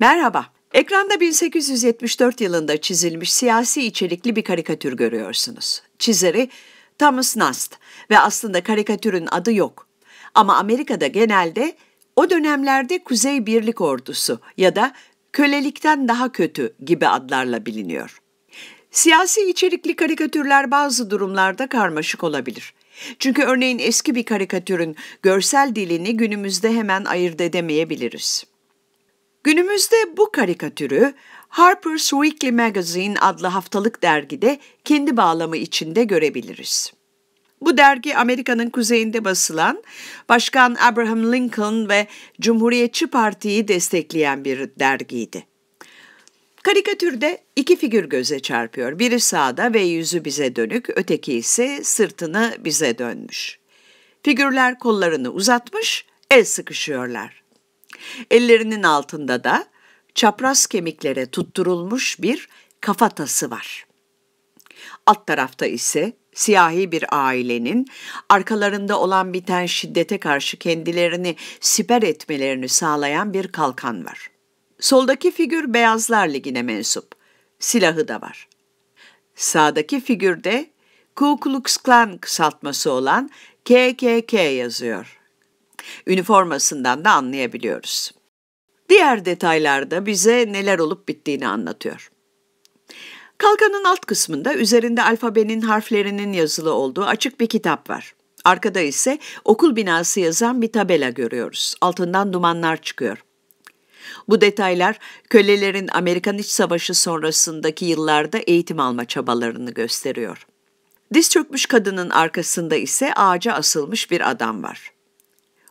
Merhaba. Ekranda 1874 yılında çizilmiş siyasi içerikli bir karikatür görüyorsunuz. Çizeri Thomas Nast ve aslında karikatürün adı yok. Ama Amerika'da genelde o dönemlerde Kuzey Birlik Ordusu ya da kölelikten daha kötü gibi adlarla biliniyor. Siyasi içerikli karikatürler bazı durumlarda karmaşık olabilir. Çünkü örneğin eski bir karikatürün görsel dilini günümüzde hemen ayırt edemeyebiliriz. Günümüzde bu karikatürü Harper's Weekly Magazine adlı haftalık dergide kendi bağlamı içinde görebiliriz. Bu dergi Amerika'nın kuzeyinde basılan, Başkan Abraham Lincoln ve Cumhuriyetçi Parti'yi destekleyen bir dergiydi. Karikatürde iki figür göze çarpıyor. Biri sağda ve yüzü bize dönük, öteki ise sırtını bize dönmüş. Figürler kollarını uzatmış, el sıkışıyorlar. Ellerinin altında da çapraz kemiklere tutturulmuş bir kafatası var. Alt tarafta ise siyahi bir ailenin arkalarında olan biten şiddete karşı kendilerini siper etmelerini sağlayan bir kalkan var. Soldaki figür Beyazlar Ligi'ne mensup. Silahı da var. Sağdaki figürde Ku Klux Klan kısaltması olan KKK yazıyor. Üniformasından da anlayabiliyoruz. Diğer detaylarda bize neler olup bittiğini anlatıyor. Kalkanın alt kısmında üzerinde alfabenin harflerinin yazılı olduğu açık bir kitap var. Arkada ise okul binası yazan bir tabela görüyoruz. Altından dumanlar çıkıyor. Bu detaylar kölelerin Amerikan İç Savaşı sonrasındaki yıllarda eğitim alma çabalarını gösteriyor. Diz çökmüş kadının arkasında ise ağaca asılmış bir adam var.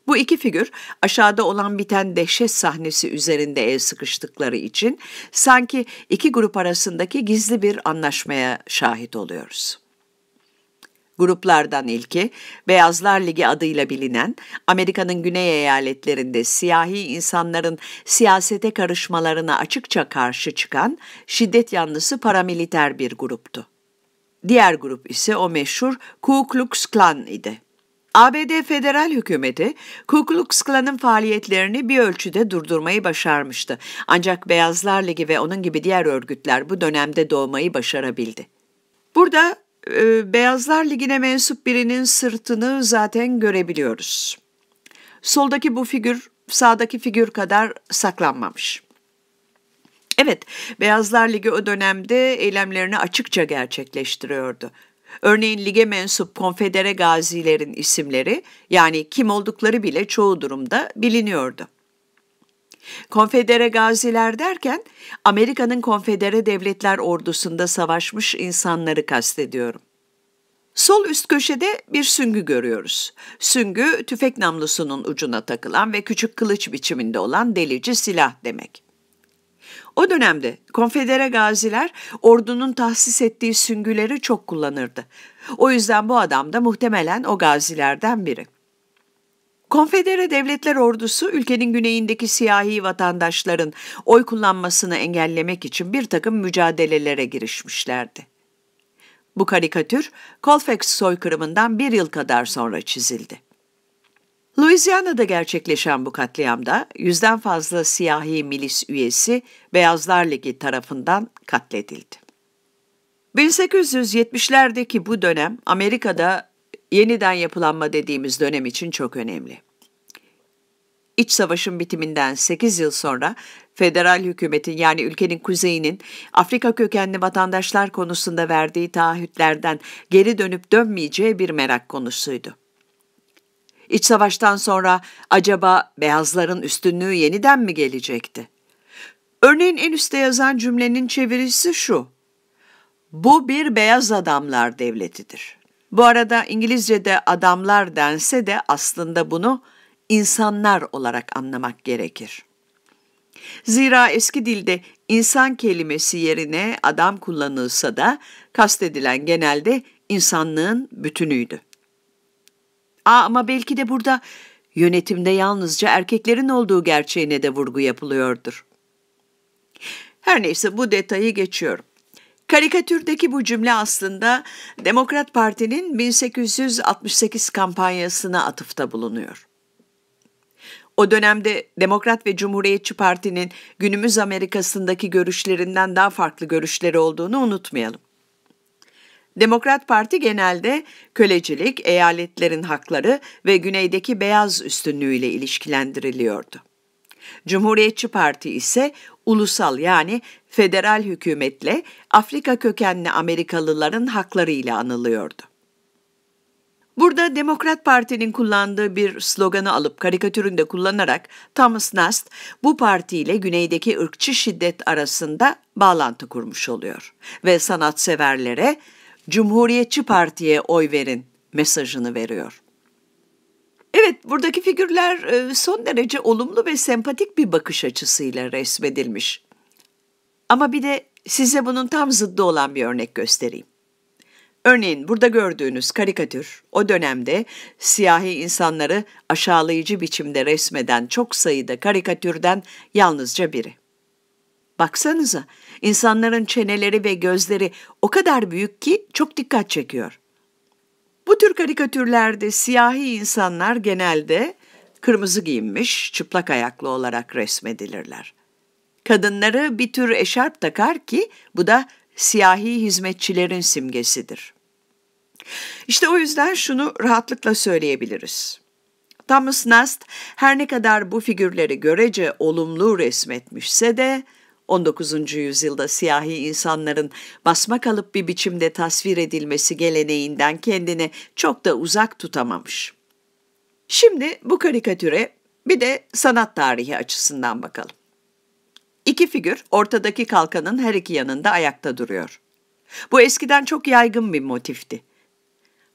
Bu iki figür aşağıda olan biten dehşet sahnesi üzerinde el sıkıştıkları için sanki iki grup arasındaki gizli bir anlaşmaya şahit oluyoruz. Gruplardan ilki, Beyazlar Ligi adıyla bilinen, Amerika'nın güney eyaletlerinde siyahi insanların siyasete karışmalarına açıkça karşı çıkan şiddet yanlısı paramiliter bir gruptu. Diğer grup ise o meşhur Ku Klux Klan idi. ABD federal hükümeti Ku Klux Klan'ın faaliyetlerini bir ölçüde durdurmayı başarmıştı. Ancak Beyazlar Ligi ve onun gibi diğer örgütler bu dönemde doğmayı başarabildi. Burada e, Beyazlar Ligi'ne mensup birinin sırtını zaten görebiliyoruz. Soldaki bu figür sağdaki figür kadar saklanmamış. Evet, Beyazlar Ligi o dönemde eylemlerini açıkça gerçekleştiriyordu. Örneğin lige mensup konfedere gazilerin isimleri yani kim oldukları bile çoğu durumda biliniyordu. Konfedere gaziler derken Amerika'nın konfedere devletler ordusunda savaşmış insanları kastediyorum. Sol üst köşede bir süngü görüyoruz. Süngü tüfek namlusunun ucuna takılan ve küçük kılıç biçiminde olan delici silah demek. O dönemde konfedere gaziler ordunun tahsis ettiği süngüleri çok kullanırdı. O yüzden bu adam da muhtemelen o gazilerden biri. Konfedere Devletler Ordusu ülkenin güneyindeki siyahi vatandaşların oy kullanmasını engellemek için bir takım mücadelelere girişmişlerdi. Bu karikatür Colfax soykırımından bir yıl kadar sonra çizildi. Louisiana'da gerçekleşen bu katliamda yüzden fazla siyahi milis üyesi Beyazlar Ligi tarafından katledildi. 1870'lerdeki bu dönem Amerika'da yeniden yapılanma dediğimiz dönem için çok önemli. İç savaşın bitiminden 8 yıl sonra federal hükümetin yani ülkenin kuzeyinin Afrika kökenli vatandaşlar konusunda verdiği taahhütlerden geri dönüp dönmeyeceği bir merak konusuydu. İç savaştan sonra acaba beyazların üstünlüğü yeniden mi gelecekti? Örneğin en üstte yazan cümlenin çevirisi şu. Bu bir beyaz adamlar devletidir. Bu arada İngilizce'de adamlar dense de aslında bunu insanlar olarak anlamak gerekir. Zira eski dilde insan kelimesi yerine adam kullanılsa da kastedilen genelde insanlığın bütünüydü. Aa, ama belki de burada yönetimde yalnızca erkeklerin olduğu gerçeğine de vurgu yapılıyordur. Her neyse bu detayı geçiyorum. Karikatürdeki bu cümle aslında Demokrat Parti'nin 1868 kampanyasına atıfta bulunuyor. O dönemde Demokrat ve Cumhuriyetçi Parti'nin günümüz Amerika'sındaki görüşlerinden daha farklı görüşleri olduğunu unutmayalım. Demokrat Parti genelde kölecilik, eyaletlerin hakları ve güneydeki beyaz üstünlüğüyle ilişkilendiriliyordu. Cumhuriyetçi Parti ise ulusal yani federal hükümetle Afrika kökenli Amerikalıların haklarıyla anılıyordu. Burada Demokrat Parti'nin kullandığı bir sloganı alıp karikatüründe kullanarak Thomas Nast bu partiyle güneydeki ırkçı şiddet arasında bağlantı kurmuş oluyor ve sanatseverlere Cumhuriyetçi Parti'ye oy verin mesajını veriyor. Evet, buradaki figürler e, son derece olumlu ve sempatik bir bakış açısıyla resmedilmiş. Ama bir de size bunun tam zıddı olan bir örnek göstereyim. Örneğin burada gördüğünüz karikatür o dönemde siyahi insanları aşağılayıcı biçimde resmeden çok sayıda karikatürden yalnızca biri. Baksanıza, insanların çeneleri ve gözleri o kadar büyük ki çok dikkat çekiyor. Bu tür karikatürlerde siyahi insanlar genelde kırmızı giyinmiş, çıplak ayaklı olarak resmedilirler. Kadınları bir tür eşarp takar ki bu da siyahi hizmetçilerin simgesidir. İşte o yüzden şunu rahatlıkla söyleyebiliriz. Thomas Nast her ne kadar bu figürleri görece olumlu resmetmişse de 19. yüzyılda siyahi insanların basma kalıp bir biçimde tasvir edilmesi geleneğinden kendini çok da uzak tutamamış. Şimdi bu karikatüre bir de sanat tarihi açısından bakalım. İki figür ortadaki kalkanın her iki yanında ayakta duruyor. Bu eskiden çok yaygın bir motifti.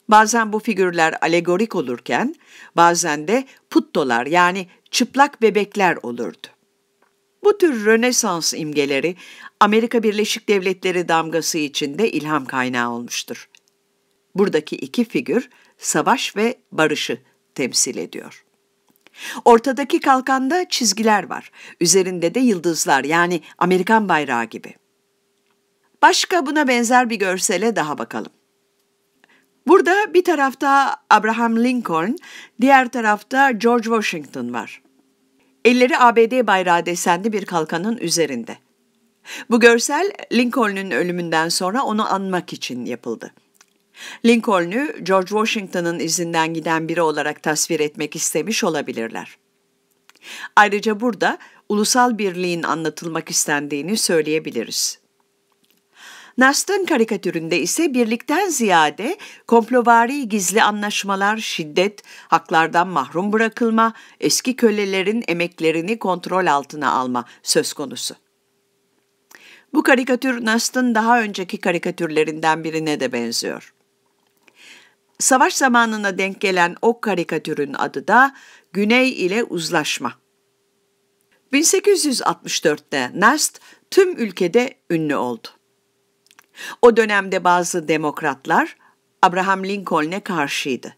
Bazen bu figürler alegorik olurken bazen de puttolar yani çıplak bebekler olurdu. Bu tür Rönesans imgeleri Amerika Birleşik Devletleri damgası içinde ilham kaynağı olmuştur. Buradaki iki figür savaş ve barışı temsil ediyor. Ortadaki kalkanda çizgiler var. Üzerinde de yıldızlar yani Amerikan bayrağı gibi. Başka buna benzer bir görsele daha bakalım. Burada bir tarafta Abraham Lincoln, diğer tarafta George Washington var. Elleri ABD bayrağı desenli bir kalkanın üzerinde. Bu görsel Lincoln'un ölümünden sonra onu anmak için yapıldı. Lincoln'u George Washington'ın izinden giden biri olarak tasvir etmek istemiş olabilirler. Ayrıca burada ulusal birliğin anlatılmak istendiğini söyleyebiliriz. Nast'ın karikatüründe ise birlikten ziyade komplovari gizli anlaşmalar, şiddet, haklardan mahrum bırakılma, eski kölelerin emeklerini kontrol altına alma söz konusu. Bu karikatür Nast'ın daha önceki karikatürlerinden birine de benziyor. Savaş zamanına denk gelen o karikatürün adı da Güney ile Uzlaşma. 1864'te Nast tüm ülkede ünlü oldu. O dönemde bazı demokratlar Abraham Lincoln'e karşıydı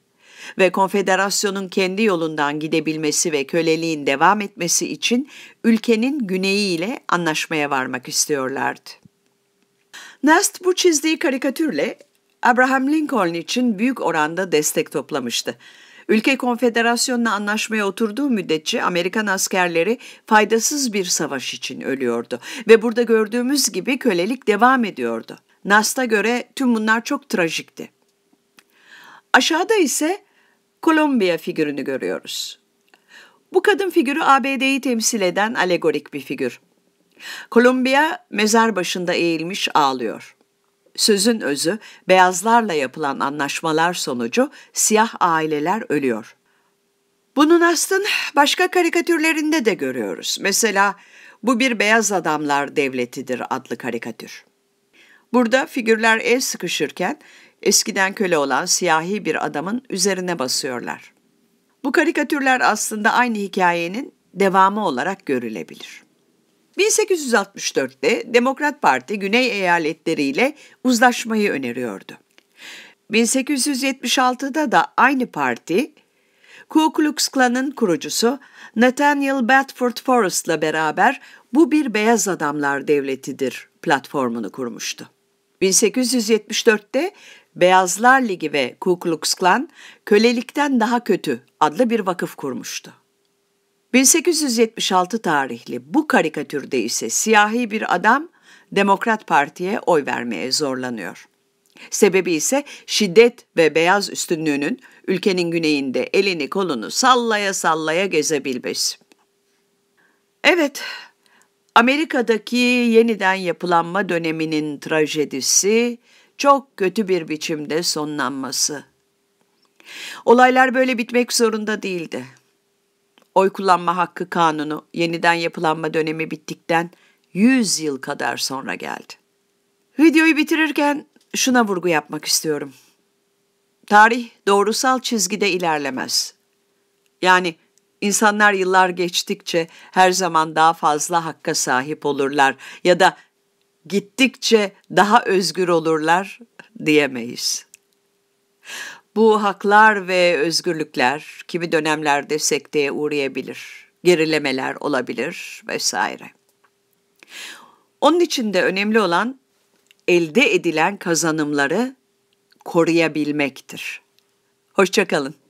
ve konfederasyonun kendi yolundan gidebilmesi ve köleliğin devam etmesi için ülkenin güneyiyle anlaşmaya varmak istiyorlardı. Nast bu çizdiği karikatürle Abraham Lincoln için büyük oranda destek toplamıştı. Ülke konfederasyonla anlaşmaya oturduğu müddetçe Amerikan askerleri faydasız bir savaş için ölüyordu ve burada gördüğümüz gibi kölelik devam ediyordu. Nast'a göre tüm bunlar çok trajikti. Aşağıda ise Kolombiya figürünü görüyoruz. Bu kadın figürü ABD'yi temsil eden alegorik bir figür. Kolombiya mezar başında eğilmiş ağlıyor. Sözün özü beyazlarla yapılan anlaşmalar sonucu siyah aileler ölüyor. Bunun Nast'ın başka karikatürlerinde de görüyoruz. Mesela bu bir beyaz adamlar devletidir adlı karikatür. Burada figürler el sıkışırken eskiden köle olan siyahi bir adamın üzerine basıyorlar. Bu karikatürler aslında aynı hikayenin devamı olarak görülebilir. 1864'te Demokrat Parti Güney eyaletleriyle uzlaşmayı öneriyordu. 1876'da da aynı parti Ku Klux Klan'ın kurucusu Nathaniel Bedford Forrest'la beraber bu bir beyaz adamlar devletidir platformunu kurmuştu. 1874'te Beyazlar Ligi ve Ku Klux Klan kölelikten daha kötü adlı bir vakıf kurmuştu. 1876 tarihli bu karikatürde ise siyahi bir adam Demokrat Parti'ye oy vermeye zorlanıyor. Sebebi ise şiddet ve beyaz üstünlüğünün ülkenin güneyinde elini kolunu sallaya sallaya gezebilmesi. Evet, Amerika'daki yeniden yapılanma döneminin trajedisi çok kötü bir biçimde sonlanması. Olaylar böyle bitmek zorunda değildi. Oy kullanma hakkı kanunu yeniden yapılanma dönemi bittikten 100 yıl kadar sonra geldi. Videoyu bitirirken şuna vurgu yapmak istiyorum. Tarih doğrusal çizgide ilerlemez. Yani İnsanlar yıllar geçtikçe her zaman daha fazla hakka sahip olurlar ya da gittikçe daha özgür olurlar diyemeyiz. Bu haklar ve özgürlükler kimi dönemlerde sekteye uğrayabilir, gerilemeler olabilir vesaire. Onun için de önemli olan elde edilen kazanımları koruyabilmektir. Hoşçakalın.